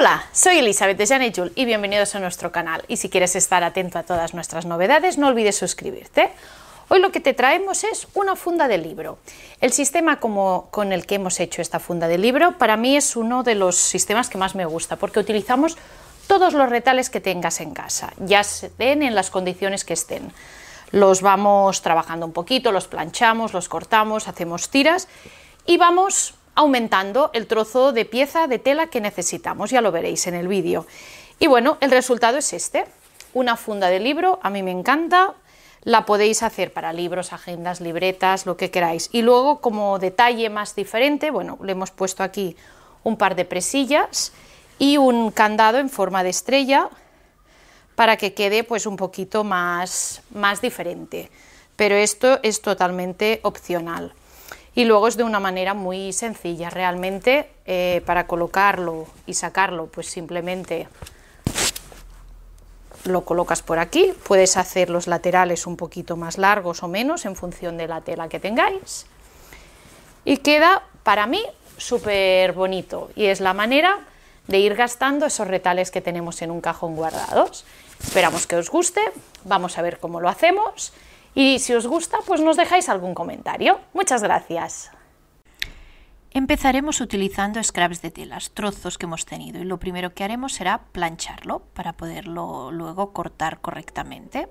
Hola, soy Elizabeth de Jul y bienvenidos a nuestro canal. Y si quieres estar atento a todas nuestras novedades, no olvides suscribirte. Hoy lo que te traemos es una funda de libro. El sistema como, con el que hemos hecho esta funda de libro para mí es uno de los sistemas que más me gusta porque utilizamos todos los retales que tengas en casa, ya estén en las condiciones que estén. Los vamos trabajando un poquito, los planchamos, los cortamos, hacemos tiras y vamos aumentando el trozo de pieza de tela que necesitamos, ya lo veréis en el vídeo. Y bueno, el resultado es este, una funda de libro, a mí me encanta, la podéis hacer para libros, agendas, libretas, lo que queráis. Y luego como detalle más diferente, bueno, le hemos puesto aquí un par de presillas y un candado en forma de estrella para que quede pues un poquito más, más diferente. Pero esto es totalmente opcional y luego es de una manera muy sencilla. Realmente eh, para colocarlo y sacarlo pues simplemente lo colocas por aquí, puedes hacer los laterales un poquito más largos o menos en función de la tela que tengáis y queda para mí súper bonito y es la manera de ir gastando esos retales que tenemos en un cajón guardados. Esperamos que os guste, vamos a ver cómo lo hacemos y si os gusta, pues nos dejáis algún comentario. Muchas gracias. Empezaremos utilizando scraps de telas, trozos que hemos tenido, y lo primero que haremos será plancharlo para poderlo luego cortar correctamente.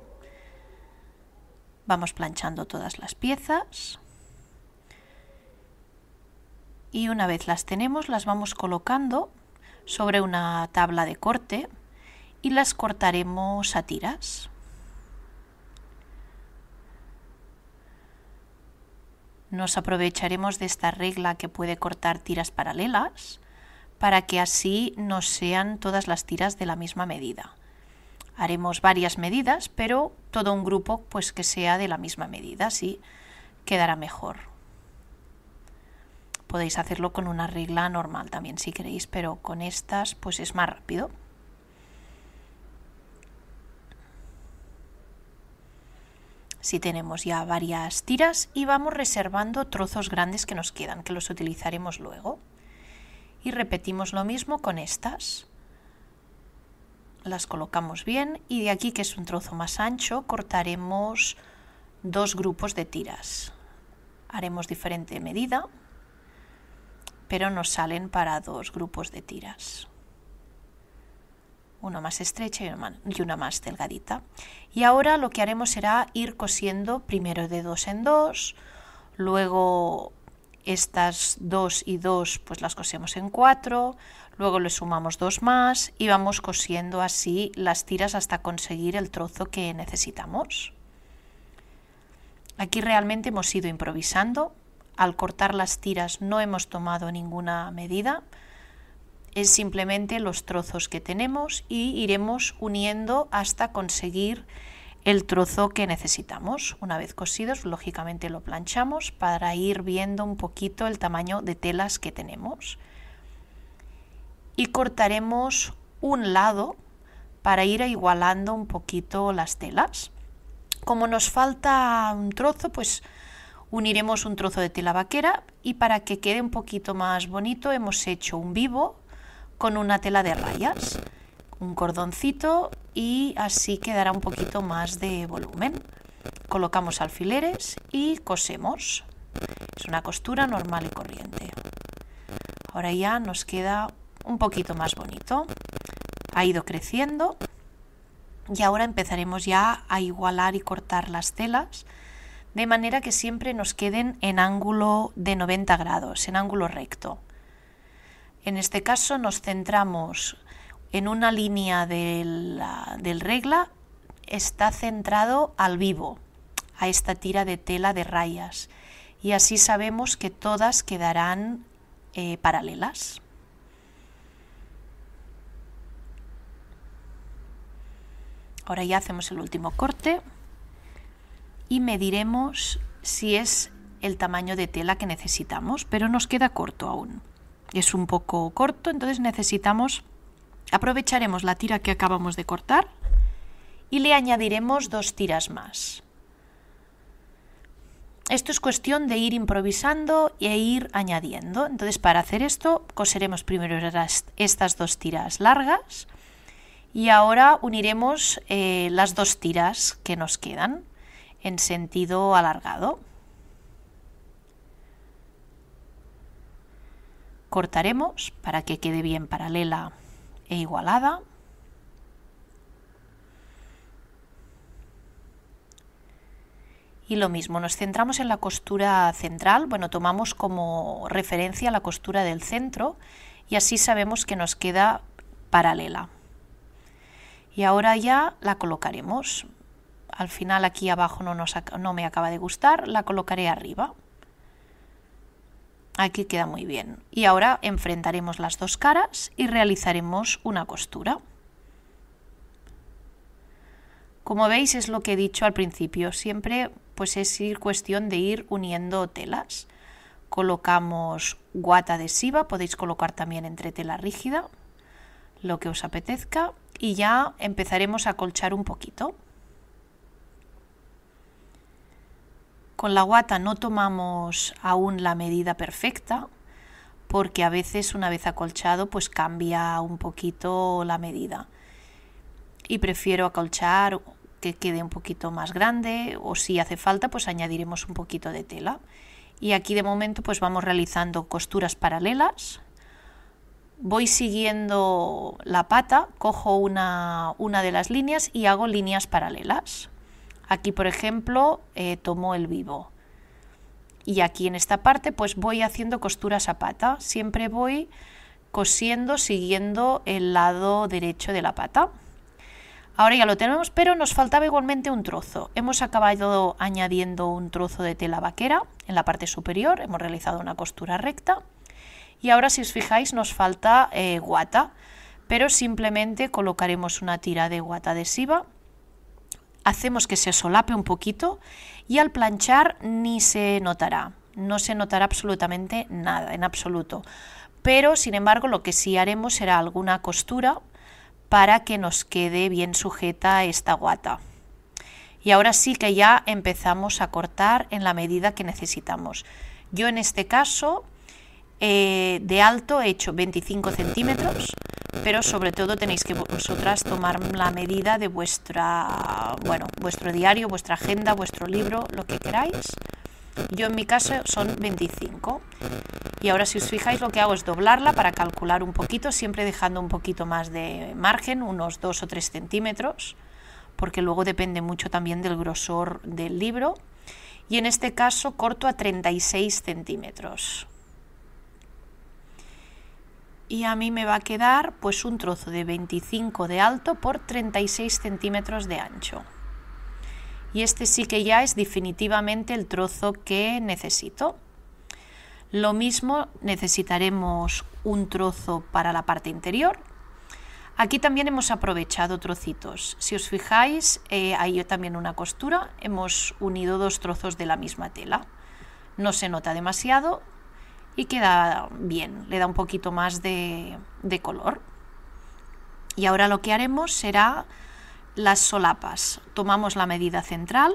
Vamos planchando todas las piezas y una vez las tenemos las vamos colocando sobre una tabla de corte y las cortaremos a tiras. Nos aprovecharemos de esta regla que puede cortar tiras paralelas para que así no sean todas las tiras de la misma medida. Haremos varias medidas, pero todo un grupo pues que sea de la misma medida, así quedará mejor. Podéis hacerlo con una regla normal también si queréis, pero con estas pues es más rápido. Si tenemos ya varias tiras y vamos reservando trozos grandes que nos quedan, que los utilizaremos luego. Y repetimos lo mismo con estas. Las colocamos bien y de aquí, que es un trozo más ancho, cortaremos dos grupos de tiras. Haremos diferente medida, pero nos salen para dos grupos de tiras una más estrecha y una más delgadita. Y ahora lo que haremos será ir cosiendo primero de dos en dos, luego estas dos y dos pues las cosemos en cuatro, luego le sumamos dos más y vamos cosiendo así las tiras hasta conseguir el trozo que necesitamos. Aquí realmente hemos ido improvisando, al cortar las tiras no hemos tomado ninguna medida, es simplemente los trozos que tenemos y iremos uniendo hasta conseguir el trozo que necesitamos. Una vez cosidos, lógicamente lo planchamos para ir viendo un poquito el tamaño de telas que tenemos. Y cortaremos un lado para ir igualando un poquito las telas. Como nos falta un trozo, pues uniremos un trozo de tela vaquera y para que quede un poquito más bonito hemos hecho un vivo con una tela de rayas, un cordoncito y así quedará un poquito más de volumen. Colocamos alfileres y cosemos. Es una costura normal y corriente. Ahora ya nos queda un poquito más bonito. Ha ido creciendo y ahora empezaremos ya a igualar y cortar las telas de manera que siempre nos queden en ángulo de 90 grados, en ángulo recto. En este caso nos centramos en una línea del, regla, está centrado al vivo, a esta tira de tela de rayas, y así sabemos que todas quedarán eh, paralelas. Ahora ya hacemos el último corte y mediremos si es el tamaño de tela que necesitamos, pero nos queda corto aún es un poco corto, entonces necesitamos, aprovecharemos la tira que acabamos de cortar y le añadiremos dos tiras más. Esto es cuestión de ir improvisando e ir añadiendo. Entonces, para hacer esto, coseremos primero estas dos tiras largas y ahora uniremos eh, las dos tiras que nos quedan en sentido alargado. Cortaremos para que quede bien paralela e igualada. Y lo mismo, nos centramos en la costura central, bueno, tomamos como referencia la costura del centro y así sabemos que nos queda paralela. Y ahora ya la colocaremos. Al final aquí abajo no, no me acaba de gustar, la colocaré arriba. Aquí queda muy bien. Y ahora enfrentaremos las dos caras y realizaremos una costura. Como veis es lo que he dicho al principio, siempre pues es ir cuestión de ir uniendo telas. Colocamos guata adhesiva, podéis colocar también entre tela rígida, lo que os apetezca, y ya empezaremos a colchar un poquito. Con la guata no tomamos aún la medida perfecta porque a veces una vez acolchado pues cambia un poquito la medida. Y prefiero acolchar que quede un poquito más grande o si hace falta pues añadiremos un poquito de tela. Y aquí de momento pues vamos realizando costuras paralelas. Voy siguiendo la pata, cojo una, una de las líneas y hago líneas paralelas. Aquí, por ejemplo, eh, tomo el vivo. Y aquí en esta parte pues voy haciendo costuras a pata. Siempre voy cosiendo siguiendo el lado derecho de la pata. Ahora ya lo tenemos, pero nos faltaba igualmente un trozo. Hemos acabado añadiendo un trozo de tela vaquera en la parte superior, hemos realizado una costura recta. Y ahora si os fijáis nos falta eh, guata, pero simplemente colocaremos una tira de guata adhesiva hacemos que se solape un poquito y al planchar ni se notará, no se notará absolutamente nada, en absoluto. Pero, sin embargo, lo que sí haremos será alguna costura para que nos quede bien sujeta esta guata. Y ahora sí que ya empezamos a cortar en la medida que necesitamos. Yo en este caso eh, de alto he hecho 25 centímetros pero sobre todo tenéis que vosotras tomar la medida de vuestra, bueno, vuestro diario, vuestra agenda, vuestro libro, lo que queráis. Yo en mi caso son 25. Y ahora si os fijáis lo que hago es doblarla para calcular un poquito, siempre dejando un poquito más de margen, unos 2 o 3 centímetros, porque luego depende mucho también del grosor del libro. Y en este caso corto a 36 centímetros y a mí me va a quedar pues un trozo de 25 de alto por 36 centímetros de ancho. Y este sí que ya es definitivamente el trozo que necesito. Lo mismo necesitaremos un trozo para la parte interior. Aquí también hemos aprovechado trocitos. Si os fijáis, eh, hay también una costura. Hemos unido dos trozos de la misma tela. No se nota demasiado, y queda bien, le da un poquito más de, de color. Y ahora lo que haremos será las solapas. Tomamos la medida central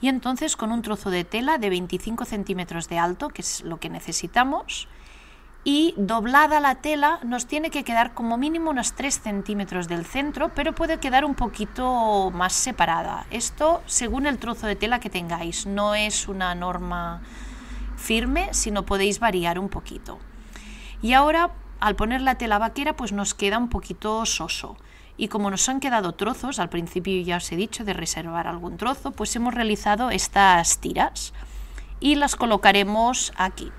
y entonces con un trozo de tela de 25 centímetros de alto, que es lo que necesitamos, y doblada la tela nos tiene que quedar como mínimo unos 3 centímetros del centro, pero puede quedar un poquito más separada. Esto según el trozo de tela que tengáis, no es una norma firme, no podéis variar un poquito. Y ahora, al poner la tela vaquera, pues nos queda un poquito soso. Y como nos han quedado trozos, al principio ya os he dicho de reservar algún trozo, pues hemos realizado estas tiras y las colocaremos aquí.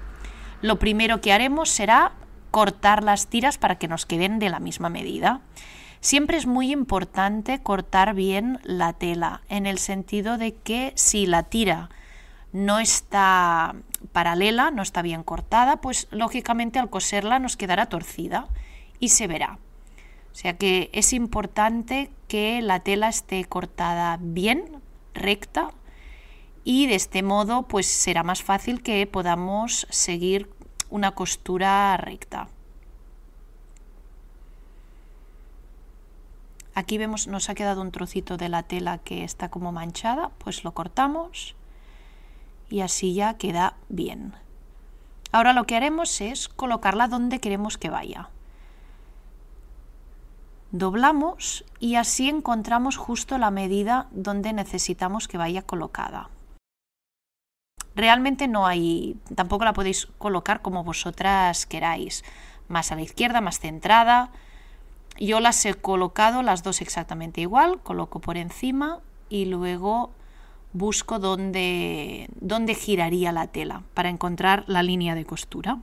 Lo primero que haremos será cortar las tiras para que nos queden de la misma medida. Siempre es muy importante cortar bien la tela, en el sentido de que si la tira no está paralela, no está bien cortada, pues lógicamente al coserla nos quedará torcida y se verá. O sea que es importante que la tela esté cortada bien, recta, y de este modo pues será más fácil que podamos seguir una costura recta. Aquí vemos, nos ha quedado un trocito de la tela que está como manchada, pues lo cortamos y así ya queda bien. Ahora lo que haremos es colocarla donde queremos que vaya. Doblamos y así encontramos justo la medida donde necesitamos que vaya colocada. Realmente no hay, tampoco la podéis colocar como vosotras queráis, más a la izquierda, más centrada. Yo las he colocado las dos exactamente igual, coloco por encima y luego busco dónde, giraría la tela para encontrar la línea de costura.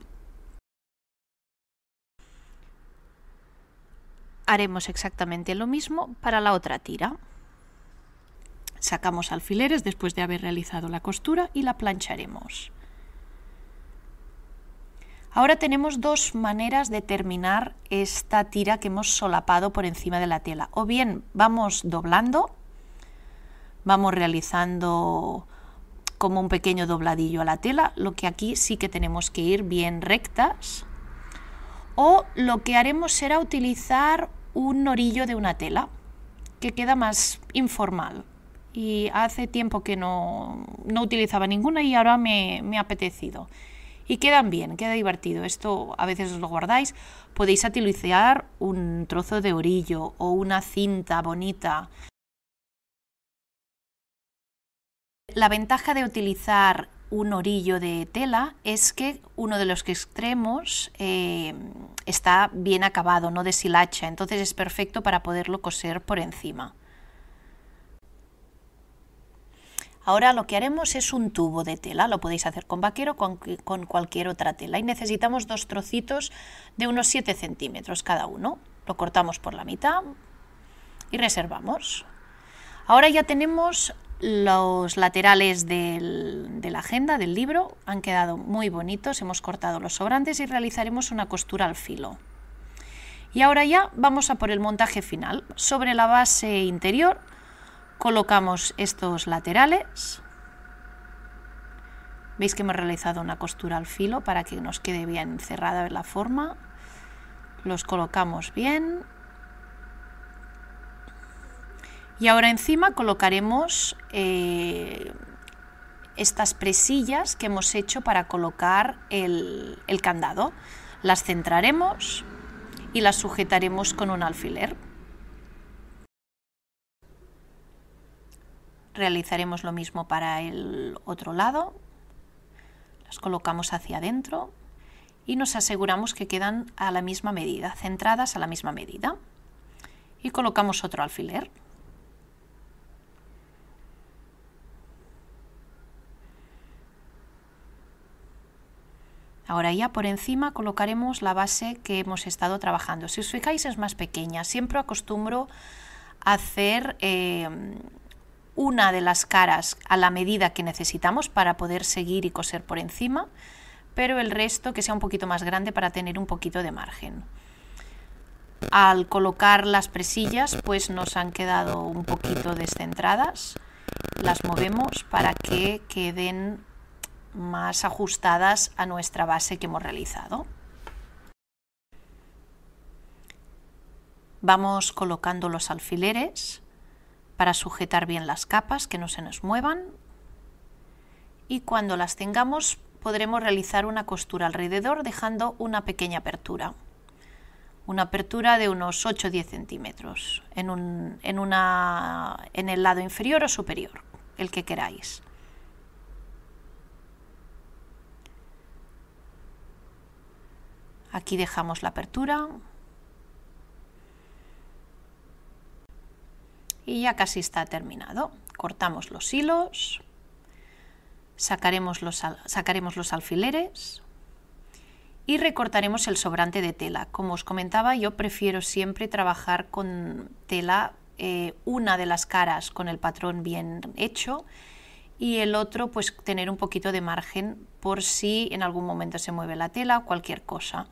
Haremos exactamente lo mismo para la otra tira. Sacamos alfileres después de haber realizado la costura y la plancharemos. Ahora tenemos dos maneras de terminar esta tira que hemos solapado por encima de la tela. O bien vamos doblando vamos realizando como un pequeño dobladillo a la tela, lo que aquí sí que tenemos que ir bien rectas. O lo que haremos será utilizar un orillo de una tela, que queda más informal. Y hace tiempo que no, no utilizaba ninguna y ahora me, me ha apetecido. Y quedan bien, queda divertido. Esto a veces os lo guardáis. Podéis utilizar un trozo de orillo o una cinta bonita. La ventaja de utilizar un orillo de tela es que uno de los extremos eh, está bien acabado, no deshilacha, entonces es perfecto para poderlo coser por encima. Ahora lo que haremos es un tubo de tela, lo podéis hacer con vaquero o con, con cualquier otra tela y necesitamos dos trocitos de unos 7 centímetros cada uno. Lo cortamos por la mitad y reservamos. Ahora ya tenemos los laterales de la agenda, del libro, han quedado muy bonitos, hemos cortado los sobrantes y realizaremos una costura al filo. Y ahora ya vamos a por el montaje final. Sobre la base interior colocamos estos laterales. Veis que hemos realizado una costura al filo para que nos quede bien cerrada la forma. Los colocamos bien. Y ahora encima colocaremos eh, estas presillas que hemos hecho para colocar el, el candado. Las centraremos y las sujetaremos con un alfiler. Realizaremos lo mismo para el otro lado. Las colocamos hacia adentro y nos aseguramos que quedan a la misma medida, centradas a la misma medida. Y colocamos otro alfiler. Ahora ya por encima colocaremos la base que hemos estado trabajando. Si os fijáis es más pequeña. Siempre acostumbro hacer eh, una de las caras a la medida que necesitamos para poder seguir y coser por encima, pero el resto que sea un poquito más grande para tener un poquito de margen. Al colocar las presillas pues nos han quedado un poquito descentradas. Las movemos para que queden más ajustadas a nuestra base que hemos realizado. Vamos colocando los alfileres para sujetar bien las capas que no se nos muevan y cuando las tengamos podremos realizar una costura alrededor dejando una pequeña apertura. Una apertura de unos 8-10 centímetros en, en el lado inferior o superior, el que queráis. Aquí dejamos la apertura. Y ya casi está terminado. Cortamos los hilos, sacaremos los, sacaremos los alfileres y recortaremos el sobrante de tela. Como os comentaba, yo prefiero siempre trabajar con tela eh, una de las caras con el patrón bien hecho y el otro pues tener un poquito de margen por si en algún momento se mueve la tela o cualquier cosa.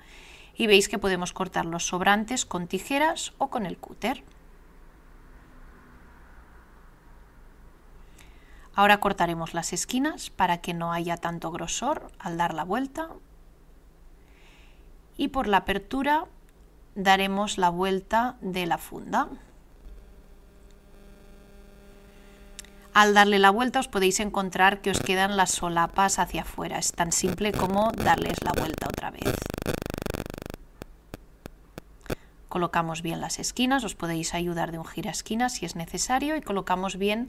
Y veis que podemos cortar los sobrantes con tijeras o con el cúter. Ahora cortaremos las esquinas para que no haya tanto grosor al dar la vuelta. Y por la apertura daremos la vuelta de la funda. Al darle la vuelta os podéis encontrar que os quedan las solapas hacia afuera. Es tan simple como darles la vuelta otra vez. Colocamos bien las esquinas, os podéis ayudar de un gira esquina si es necesario y colocamos bien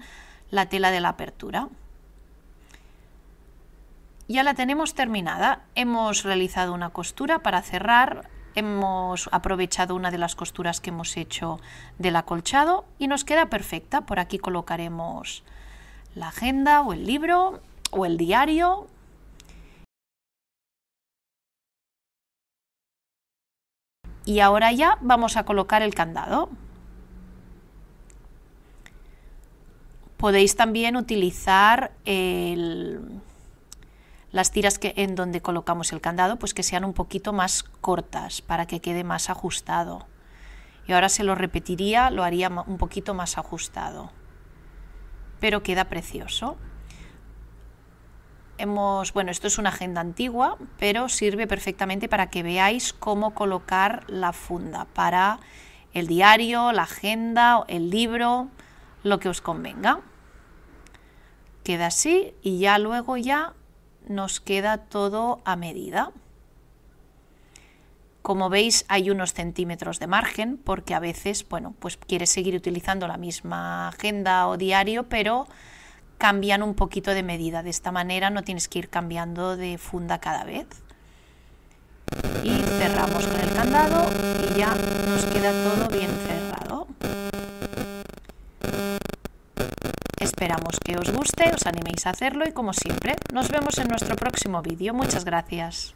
la tela de la apertura. Ya la tenemos terminada. Hemos realizado una costura para cerrar hemos aprovechado una de las costuras que hemos hecho del acolchado y nos queda perfecta. Por aquí colocaremos la agenda o el libro o el diario. Y ahora ya vamos a colocar el candado. Podéis también utilizar el, las tiras que, en donde colocamos el candado, pues que sean un poquito más cortas para que quede más ajustado. Y ahora se lo repetiría, lo haría un poquito más ajustado pero queda precioso. Hemos, bueno, esto es una agenda antigua, pero sirve perfectamente para que veáis cómo colocar la funda para el diario, la agenda, el libro, lo que os convenga. Queda así y ya luego ya nos queda todo a medida. Como veis hay unos centímetros de margen porque a veces, bueno, pues quieres seguir utilizando la misma agenda o diario, pero cambian un poquito de medida. De esta manera no tienes que ir cambiando de funda cada vez. Y cerramos con el candado y ya nos queda todo bien cerrado. Esperamos que os guste, os animéis a hacerlo y como siempre, nos vemos en nuestro próximo vídeo. Muchas gracias.